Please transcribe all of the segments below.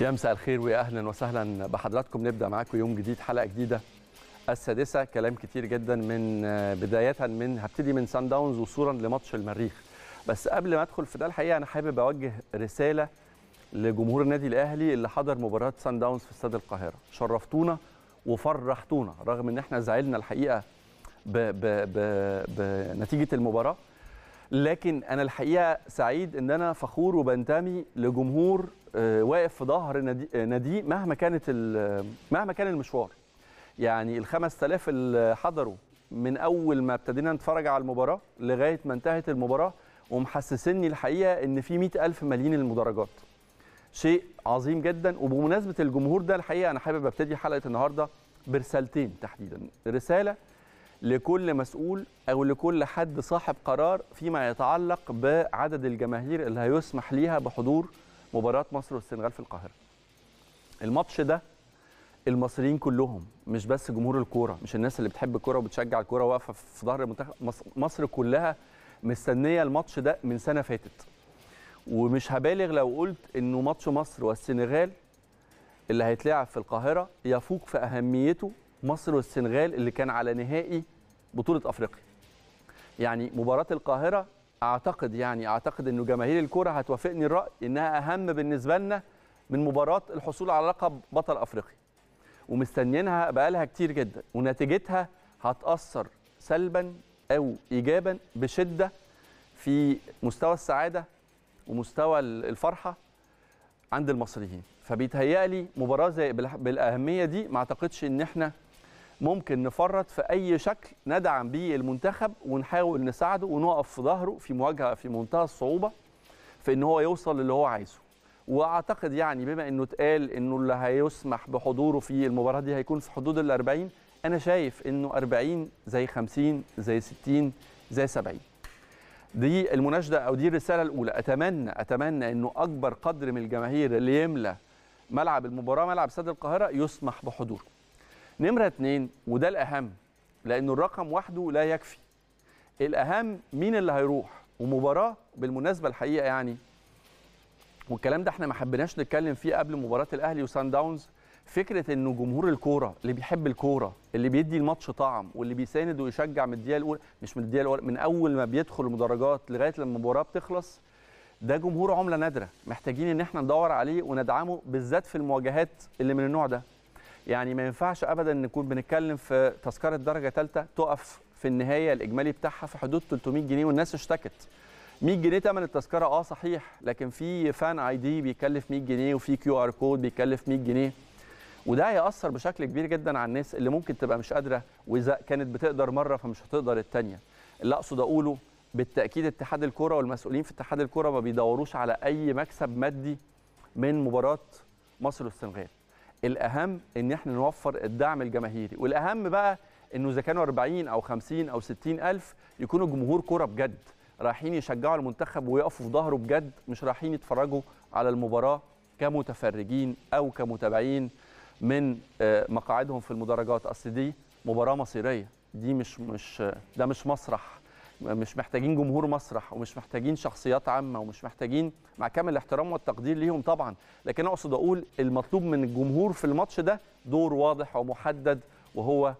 يا مساء الخير واهلا وسهلا بحضراتكم نبدا معاكم يوم جديد حلقه جديده السادسه كلام كتير جدا من بدايه من هبتدي من سان داونز وصولا لماتش المريخ بس قبل ما ادخل في ده الحقيقه انا حابب اوجه رساله لجمهور النادي الاهلي اللي حضر مباراه سان داونز في استاد القاهره شرفتونا وفرحتونا رغم ان احنا زعلنا الحقيقه بنتيجه المباراه لكن انا الحقيقه سعيد ان انا فخور وبنتمي لجمهور آه، واقف في ظهر نادي آه، مهما كانت مهما كان المشوار يعني ال 5000 اللي حضروا من اول ما ابتدينا نتفرج على المباراه لغايه ما انتهت المباراه ومحسسني الحقيقه ان في 100000 مالين المدرجات شيء عظيم جدا وبمناسبه الجمهور ده الحقيقه انا حابب ابتدي حلقه النهارده برسالتين تحديدا رساله لكل مسؤول او لكل حد صاحب قرار فيما يتعلق بعدد الجماهير اللي هيسمح ليها بحضور مباراه مصر والسنغال في القاهره الماتش ده المصريين كلهم مش بس جمهور الكوره مش الناس اللي بتحب الكوره وبتشجع الكوره واقفه في ظهر المنتخب مصر كلها مستنيه الماتش ده من سنه فاتت ومش هبالغ لو قلت انه ماتش مصر والسنغال اللي هيتلعب في القاهره يفوق في اهميته مصر والسنغال اللي كان على نهائي بطوله افريقيا يعني مباراه القاهره اعتقد يعني اعتقد انه جماهير الكوره هتوافقني الراي انها اهم بالنسبه لنا من مباراه الحصول على لقب بطل افريقيا ومستنيينها بقالها كتير جدا ونتيجتها هتاثر سلبا او ايجابا بشده في مستوى السعاده ومستوى الفرحه عند المصريين فبيتهيألي مباراه زي بالاهميه دي ما اعتقدش ان احنا ممكن نفرط في اي شكل ندعم به المنتخب ونحاول نساعده ونقف في ظهره في مواجهه في منتهى الصعوبه في ان هو يوصل للي هو عايزه واعتقد يعني بما انه اتقال انه اللي هيسمح بحضوره في المباراه دي هيكون في حدود ال 40 انا شايف انه 40 زي 50 زي 60 زي 70 دي المناشده او دي الرساله الاولى اتمنى اتمنى انه اكبر قدر من الجماهير اللي يملى ملعب المباراه ملعب سد القاهره يسمح بحضوره نمرة اتنين وده الأهم لأنه الرقم وحده لا يكفي الأهم مين اللي هيروح ومباراة بالمناسبة الحقيقة يعني والكلام ده احنا ما حبيناش نتكلم فيه قبل مباراة الأهلي وسان داونز فكرة انه جمهور الكورة اللي بيحب الكورة اللي بيدي الماتش طعم واللي بيساند ويشجع من الدقيقة الأولى مش من الدقيقة الأولى من أول ما بيدخل المدرجات لغاية لما المباراة بتخلص ده جمهور عملة نادرة محتاجين ان احنا ندور عليه وندعمه بالذات في المواجهات اللي من النوع ده يعني ما ينفعش ابدا نكون بنتكلم في تذكره درجه ثالثه تقف في النهايه الاجمالي بتاعها في حدود 300 جنيه والناس اشتكت 100 جنيه ثمن التذكره اه صحيح لكن في فان اي دي بيكلف 100 جنيه وفي كيو ار كود بيكلف 100 جنيه وده هيأثر بشكل كبير جدا على الناس اللي ممكن تبقى مش قادره واذا كانت بتقدر مره فمش هتقدر الثانيه اللي اقصد اقوله بالتاكيد اتحاد الكره والمسؤولين في اتحاد الكره ما بيدوروش على اي مكسب مادي من مباراه مصر والسنغال الاهم ان احنا نوفر الدعم الجماهيري والاهم بقى انه اذا كانوا 40 او 50 او 60 الف يكونوا جمهور كوره بجد رايحين يشجعوا المنتخب ويقفوا في ظهره بجد مش رايحين يتفرجوا على المباراه كمتفرجين او كمتابعين من آه، مقاعدهم في المدرجات اصل دي مباراه مصيريه دي مش مش ده مش مسرح مش محتاجين جمهور مسرح ومش محتاجين شخصيات عامه ومش محتاجين مع كامل الاحترام والتقدير ليهم طبعا لكن اقصد اقول المطلوب من الجمهور في الماتش ده دور واضح ومحدد وهو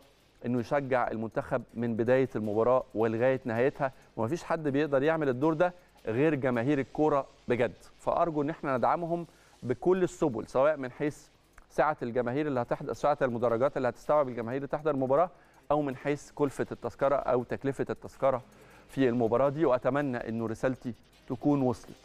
انه يشجع المنتخب من بدايه المباراه ولغايه نهايتها ومفيش حد بيقدر يعمل الدور ده غير جماهير الكوره بجد فارجو ان احنا ندعمهم بكل السبل سواء من حيث سعه الجماهير اللي هتحضر سعه المدرجات اللي هتستوعب الجماهير اللي تحضر المباراه او من حيث كلفه التذكره او تكلفه التذكره في المباراه دي واتمنى انه رسالتي تكون وصلت